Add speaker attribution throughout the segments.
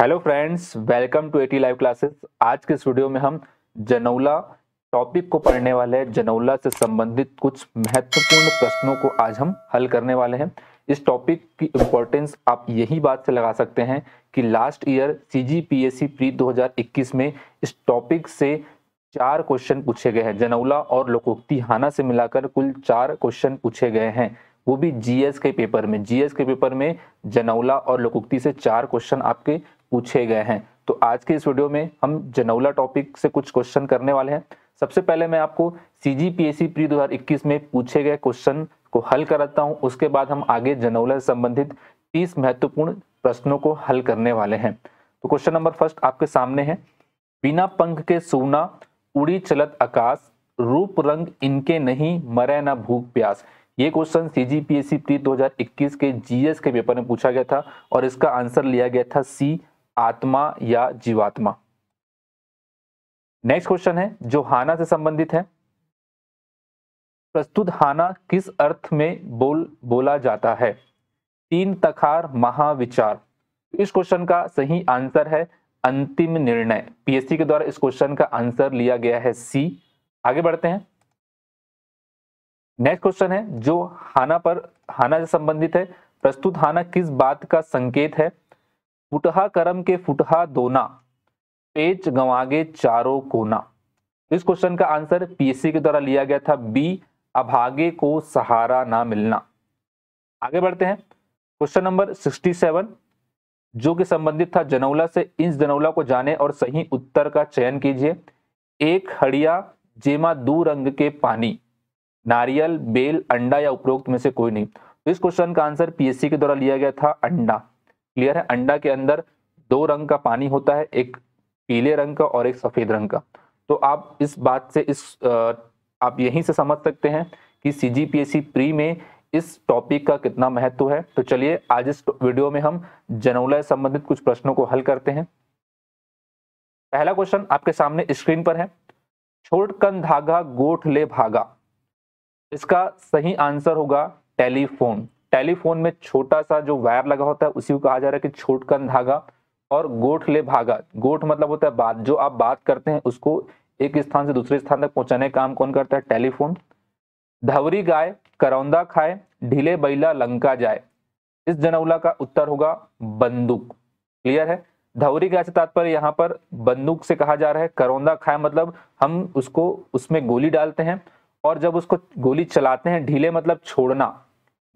Speaker 1: hello friends welcome to एटी live classes आज के स्टूडियो में हम जनौला टॉपिक को पढ़ने वाले हैं जनौला से संबंधित कुछ महत्वपूर्ण प्रश्नों को आज हम हल करने वाले हैं इस टॉपिक की इम्पोर्टेंस आप यही बात से लगा सकते हैं कि last year C G P S C pre दो में इस टॉपिक से चार क्वेश्चन पूछे गए हैं जनौला और लोकोक्ति हाना से मिलाकर कुल चार क्वेश्चन पूछे गए हैं वो भी जीएस के पेपर में जीएस के पेपर में जनौला और लोकोक्ति से चार क्वेश्चन आपके पूछे गए हैं तो आज के इस वीडियो में हम जनौला टॉपिक से कुछ क्वेश्चन करने वाले हैं सबसे पहले मैं आपको C G P S C pre दो में पूछे गए क्वेश्चन को हल कराता हूँ उसके बाद हम आगे जनौला से संबंधित तीस महत्वपूर्ण प्रश्नों को हल करने वाले हैं तो क्वेश्चन नंबर फर्स्ट आपके सामने है बिना पंख के सोना उड़ी चलत आकाश रूप रंग इनके नहीं मरे ना भूख प्यास ये question C G P S C pre दो के जीएस के पेपर में पूछा गया था और इसका आंसर लिया गया था सी आत्मा या जीवात्मा नेक्स्ट क्वेश्चन है जो हाना से संबंधित है प्रस्तुत हाना किस अर्थ में बोल बोला जाता है तीन तखार महाविचार इस क्वेश्चन का सही आंसर है अंतिम निर्णय पीएससी के द्वारा इस क्वेश्चन का आंसर लिया गया है सी आगे बढ़ते हैं नेक्स्ट क्वेश्चन है जो हाना पर हाना से संबंधित है प्रस्तुत हाना किस बात का संकेत है फुटहा कर्म के फुटहा दोना पेच गवागे चारो कोना इस क्वेश्चन का आंसर पीएससी के द्वारा लिया गया था बी अभागे को सहारा ना मिलना आगे बढ़ते हैं क्वेश्चन नंबर 67 जो कि संबंधित था जनौला से इस जनौला को जाने और सही उत्तर का चयन कीजिए एक हड़िया जेमा दो रंग के पानी नारियल बेल अंडा या उपरोक्त में से कोई नहीं तो इस क्वेश्चन का आंसर पीएससी के द्वारा लिया गया था अंडा क्लियर है अंडा के अंदर दो रंग का पानी होता है एक पीले रंग का और एक सफेद रंग का तो आप इस बात से इस आप यहीं से समझ सकते हैं कि C G P S C pre में इस टॉपिक का कितना महत्व है तो चलिए आज इस वीडियो में हम जनौला संबंधित कुछ प्रश्नों को हल करते हैं पहला क्वेश्चन आपके सामने स्क्रीन पर है कन धागा गोठ ले भागा इसका सही आंसर होगा टेलीफोन टेलीफोन में छोटा सा जो वायर लगा होता है उसी को कहा जा रहा है कि छोटकन धागा और गोठ ले भागा गोठ मतलब होता है बात जो आप बात करते हैं उसको एक स्थान से दूसरे स्थान तक पहुंचाने का काम कौन करता है टेलीफोन धवरी गाय करौंदा खाए ढीले बैला लंका जाए इस जनौला का उत्तर होगा बंदूक क्लियर है धवरी गाय से तात्पर्य यहाँ पर बंदूक से कहा जा रहा है करौंदा खाए मतलब हम उसको उसमें गोली डालते हैं और जब उसको गोली चलाते हैं ढीले मतलब छोड़ना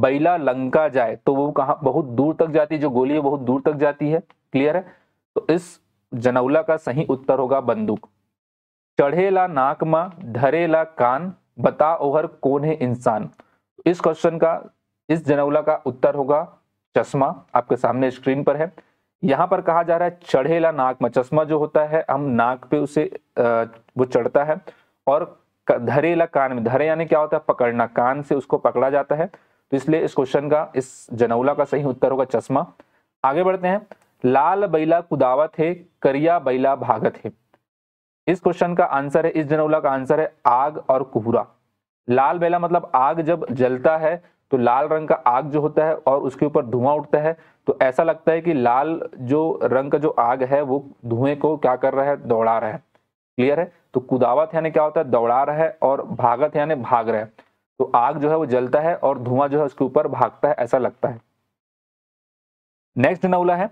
Speaker 1: बैला लंका जाए तो वो कहा बहुत दूर तक जाती है जो गोली है बहुत दूर तक जाती है क्लियर है तो इस जनौला का सही उत्तर होगा बंदूक चढ़ेला नाक मा धरेला कान बता ओहर कौन है इंसान इस क्वेश्चन का इस जनौला का उत्तर होगा चश्मा आपके सामने स्क्रीन पर है यहां पर कहा जा रहा है चढ़ेला नाक चश्मा जो होता है हम नाक पे उसे वो चढ़ता है और धरेला कान में धरे यानी क्या होता है पकड़ना कान से उसको पकड़ा जाता है इसलिए इस क्वेश्चन का इस जनौला का सही उत्तर होगा चश्मा आगे बढ़ते हैं लाल बैला कुदावत है करिया बैला भागत है इस क्वेश्चन का आंसर है इस जनौला का आंसर है आग और कुहरा लाल बैला मतलब आग जब जलता है तो लाल रंग का आग जो होता है और उसके ऊपर धुआं उठता है तो ऐसा लगता है कि लाल जो रंग का जो आग है वो धुएं को क्या कर रहा है दौड़ा रहा है क्लियर है तो कुदावत यानी क्या होता है दौड़ा रहा है और भागत यानी भाग रहा है तो आग जो है वो जलता है और धुआं जो है उसके ऊपर भागता है ऐसा लगता है नेक्स्ट नौला है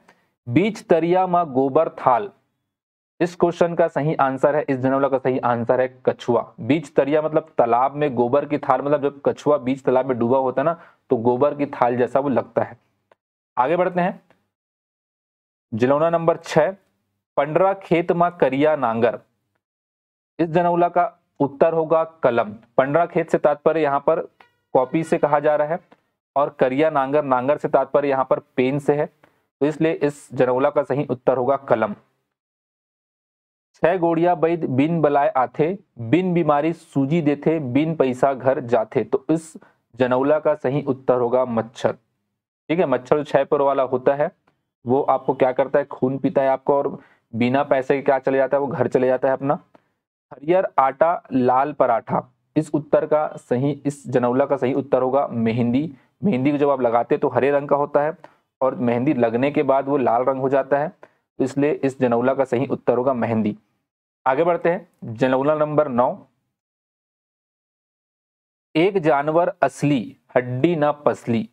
Speaker 1: बीच तरिया मा गोबर थाल इस क्वेश्चन का सही आंसर है इस जनवला का सही आंसर है कछुआ बीच तरिया मतलब तालाब में गोबर की थाल मतलब जब कछुआ बीच तालाब में डूबा होता है ना तो गोबर की थाल जैसा वो लगता है आगे बढ़ते हैं जिलौना नंबर छह पंडरा खेत मा करिया नांगर इस जनौला का उत्तर होगा कलम पंडरा खेत से तात्पर्य यहाँ पर कॉपी से कहा जा रहा है और करिया नांगर नांगर से तात्पर्य यहाँ पर पेन से है तो इसलिए इस जनौला का सही उत्तर होगा कलम छह गोड़िया बैद बिन बलाय आते बिन बीमारी सूजी देते बिन पैसा घर जाते तो इस जनौला का सही उत्तर होगा मच्छर ठीक है मच्छर जो छह पर वाला होता है वो आपको क्या करता है खून पीता है आपको और बिना पैसे के क्या चले जाता है वो घर चले जाता है अपना हरियर आटा लाल पराठा इस उत्तर का सही इस जनौला का सही उत्तर होगा मेहंदी मेहंदी को जब आप लगाते तो हरे रंग का होता है और मेहंदी लगने के बाद वो लाल रंग हो जाता है तो इसलिए इस जनौला का सही उत्तर होगा मेहंदी आगे बढ़ते हैं जनौला नंबर नौ एक जानवर असली हड्डी ना पसली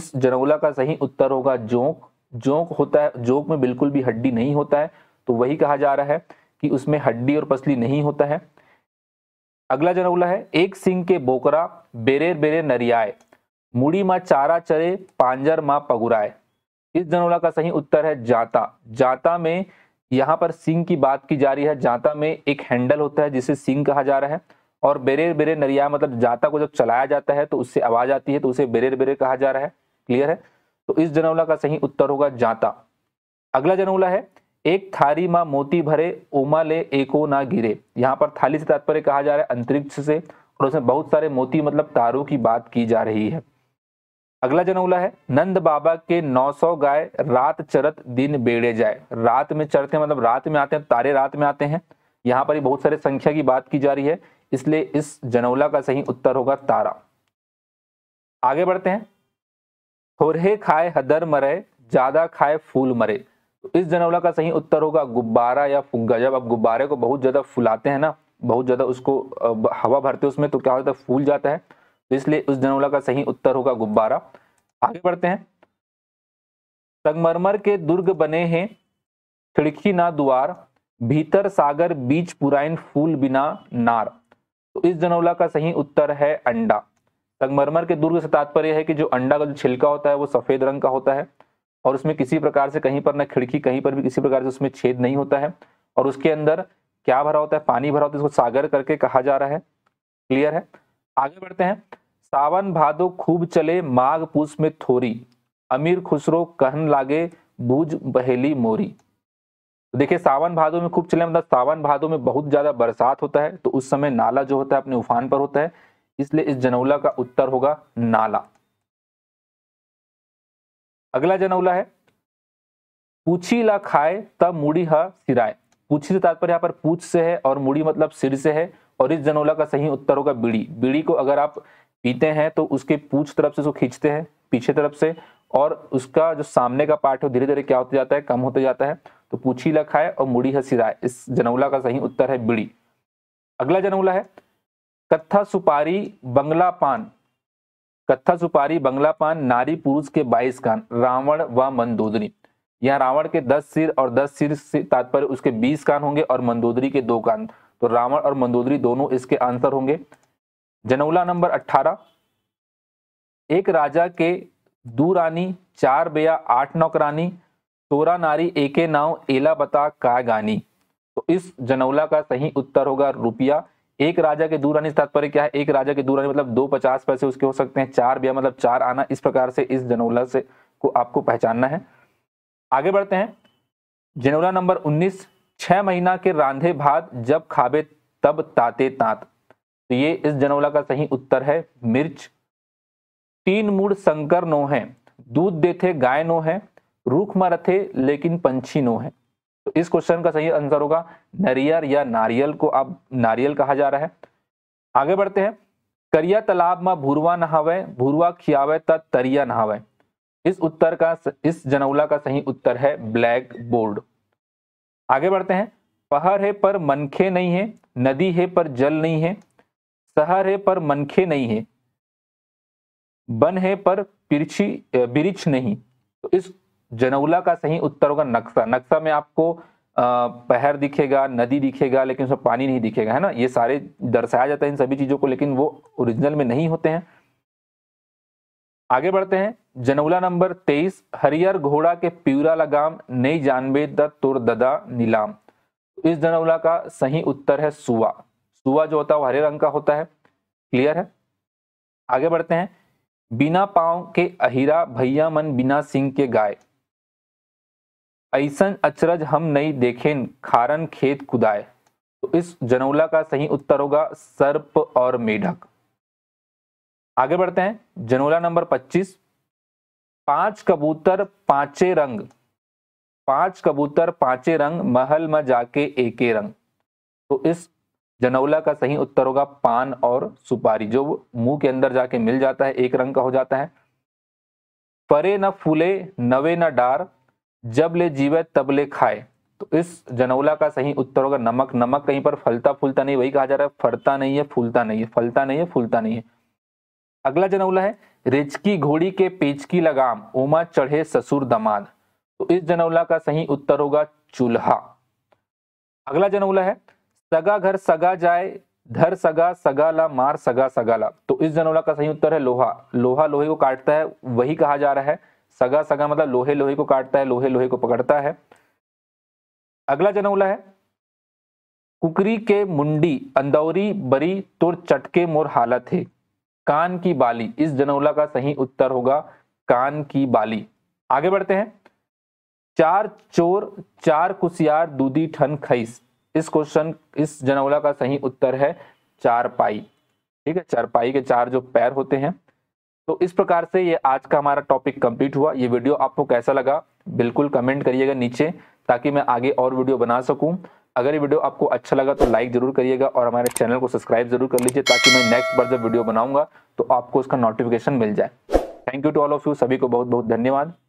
Speaker 1: इस जनौला का सही उत्तर होगा जोंक जोंक होता है जोंक में बिल्कुल भी हड्डी नहीं होता है तो वही कहा जा रहा है कि उसमें हड्डी और पसली नहीं होता है अगला जनौला है एक सिंह के बोकरा बेरे बेरे नरियाए मुड़ी माँ चारा चरे पांजर माँ पगुराए इस जनौला का सही उत्तर है जाता जाता में यहाँ पर सिंह की बात की जा रही है जाता में एक हैंडल होता है जिसे सिंह कहा जा रहा है और बेरे बेरे नरिया मतलब जाता को जब चलाया जाता है तो उससे आवाज आती है तो उसे बेरे बेरे कहा जा रहा है क्लियर है तो इस जनौला का सही उत्तर होगा जाता अगला जनौला है एक थारी में मोती भरे उमा ले एको ना गिरे यहाँ पर थाली से तात्पर्य कहा जा रहा है अंतरिक्ष से और उसमें बहुत सारे मोती मतलब तारों की बात की जा रही है अगला जनौला है नंद बाबा के 900 गाय रात चरत दिन बेड़े जाए रात में चरते मतलब रात में आते हैं तारे रात में आते हैं यहाँ पर ही बहुत सारे संख्या की बात की जा रही है इसलिए इस जनौला का सही उत्तर होगा तारा आगे बढ़ते हैं थोरहे खाए हदर मरे ज्यादा खाए फूल मरे इस जनौला का सही उत्तर होगा गुब्बारा या फुग्गा जब आप गुब्बारे को बहुत ज्यादा फुलाते हैं ना बहुत ज्यादा उसको हवा भरते उसमें तो क्या होता है फूल जाता है तो इसलिए उस जनौला का सही उत्तर होगा गुब्बारा आगे बढ़ते हैं संगमरमर के दुर्ग बने हैं खिड़की ना द्वार भीतर सागर बीच पुराइन फूल बिना नार तो इस जनौला का सही उत्तर है अंडा संगमरमर के दुर्ग से तात्पर्य है कि जो अंडा का जो छिलका होता है वो सफेद रंग का होता है और उसमें किसी प्रकार से कहीं पर ना खिड़की कहीं पर भी किसी प्रकार से उसमें छेद नहीं होता है और उसके अंदर क्या भरा होता है पानी भरा होता है इसको सागर करके कहा जा रहा है क्लियर है आगे बढ़ते हैं सावन भादो खूब चले माघ पूस में थोरी अमीर खुसरो कहन लागे भूज बहेली मोरी तो देखिए सावन भादो में खूब चले मतलब सावन भादो में बहुत ज्यादा बरसात होता है तो उस समय नाला जो होता है अपने उफान पर होता है इसलिए इस जनौला का उत्तर होगा नाला अगला जनौला है पूछी ला खाए तब मुड़ी हा सिराए पूछी से तात्पर्य यहाँ पर पूछ से है और मुड़ी मतलब सिर से है और इस जनौला का सही उत्तर होगा बीड़ी बीड़ी को अगर आप पीते हैं तो उसके पूछ तरफ से उसको खींचते हैं पीछे तरफ से और उसका जो सामने का पार्ट है धीरे धीरे क्या होता जाता है कम होता जाता है तो पूछी ला खाए और मुड़ी है सिराए इस जनौला का सही उत्तर है बीड़ी अगला जनौला है कत्था सुपारी बंगला पान कथा सुपारी बंगलापान नारी पुरुष के बाईस कान रावण व मंदोदरी यहाँ रावण के दस सिर और दस सिर से तात्पर्य उसके बीस कान होंगे और मंदोदरी के दो कान तो रावण और मंदोदरी दोनों इसके आंसर होंगे जनौला नंबर अठारह एक राजा के दो रानी चार बेया आठ नौकरानी सोरा नारी एके नाव एला बता का गानी तो इस जनौला का सही उत्तर होगा रुपया एक राजा के दूर आने से तात्पर्य क्या है एक राजा के दूर आने मतलब दो पचास पैसे उसके हो सकते हैं चार ब्याह मतलब चार आना इस प्रकार से इस जनौला से को आपको पहचानना है आगे बढ़ते हैं जनौला नंबर उन्नीस छह महीना के रांधे भात जब खाबे तब ताते तात तो ये इस जनौला का सही उत्तर है मिर्च तीन मूड संकर नो है दूध देते गाय नो है रूख मरथे लेकिन पंछी नो है तो इस क्वेश्चन का सही आंसर होगा नरियर या नारियल को अब नारियल कहा जा रहा है आगे बढ़ते हैं करिया तालाब में भूरवा नहावे भूरवा खियावे तरिया नहावे इस उत्तर का इस जनौला का सही उत्तर है ब्लैक बोर्ड आगे बढ़ते हैं पहर है पर मनखे नहीं है नदी है पर जल नहीं है शहर है पर मनखे नहीं है बन है पर पिरछी बिरिछ नहीं तो इस जनौला का सही उत्तर होगा नक्शा नक्शा में आपको पहर दिखेगा नदी दिखेगा लेकिन उसमें पानी नहीं दिखेगा है ना ये सारे दर्शाया जाता है इन सभी चीजों को लेकिन वो ओरिजिनल में नहीं होते हैं आगे बढ़ते हैं जनौला नंबर तेईस हरियर घोड़ा के प्यूरा लगाम नई जानबे द तुर ददा नीलाम इस जनौला का सही उत्तर है सुवा सुवा जो होता है वो हरे रंग का होता है क्लियर है आगे बढ़ते हैं बिना पांव के अहिरा भैया मन बिना सिंह के गाय ऐसन अचरज हम नहीं देखें खारन खेत कुदाए तो इस जनौला का सही उत्तर होगा सर्प और मेढक आगे बढ़ते हैं जनौला नंबर 25 पांच कबूतर पांचे रंग पांच कबूतर पांचे रंग महल में जाके एके रंग तो इस जनौला का सही उत्तर होगा पान और सुपारी जो मुंह के अंदर जाके मिल जाता है एक रंग का हो जाता है परे न फूले नवे न डार जब ले जीवे तब ले खाए तो इस जनौला का सही उत्तर होगा नमक नमक कहीं पर फलता फूलता नहीं वही कहा जा रहा है फरता नहीं है फूलता नहीं है फलता नहीं है फूलता नहीं है अगला जनौला है रिचकी घोड़ी के पेच की लगाम उमा चढ़े ससुर दमाद तो इस जनौला का सही उत्तर होगा चूल्हा अगला जनौला है सगा घर सगा जाए धर सगा सगाला मार सगा सगाला तो इस जनौला का सही उत्तर है लोहा लोहा लोहे को काटता है वही कहा जा रहा है सगा सगा मतलब लोहे लोहे को काटता है लोहे लोहे को पकड़ता है अगला जनौला है कुकरी के मुंडी अंदौरी बरी तुर चटके मोर हालत है कान की बाली इस जनौला का सही उत्तर होगा कान की बाली आगे बढ़ते हैं चार चोर चार कुसियार दूधी ठन खईस इस क्वेश्चन इस जनौला का सही उत्तर है चार पाई ठीक है चारपाई के चार जो पैर होते हैं तो इस प्रकार से ये आज का हमारा टॉपिक कंप्लीट हुआ ये वीडियो आपको कैसा लगा बिल्कुल कमेंट करिएगा नीचे ताकि मैं आगे और वीडियो बना सकूं अगर ये वीडियो आपको अच्छा लगा तो लाइक जरूर करिएगा और हमारे चैनल को सब्सक्राइब जरूर कर लीजिए ताकि मैं नेक्स्ट बार जब वीडियो बनाऊंगा तो आपको उसका नोटिफिकेशन मिल जाए thank you to all of you सभी को बहुत बहुत धन्यवाद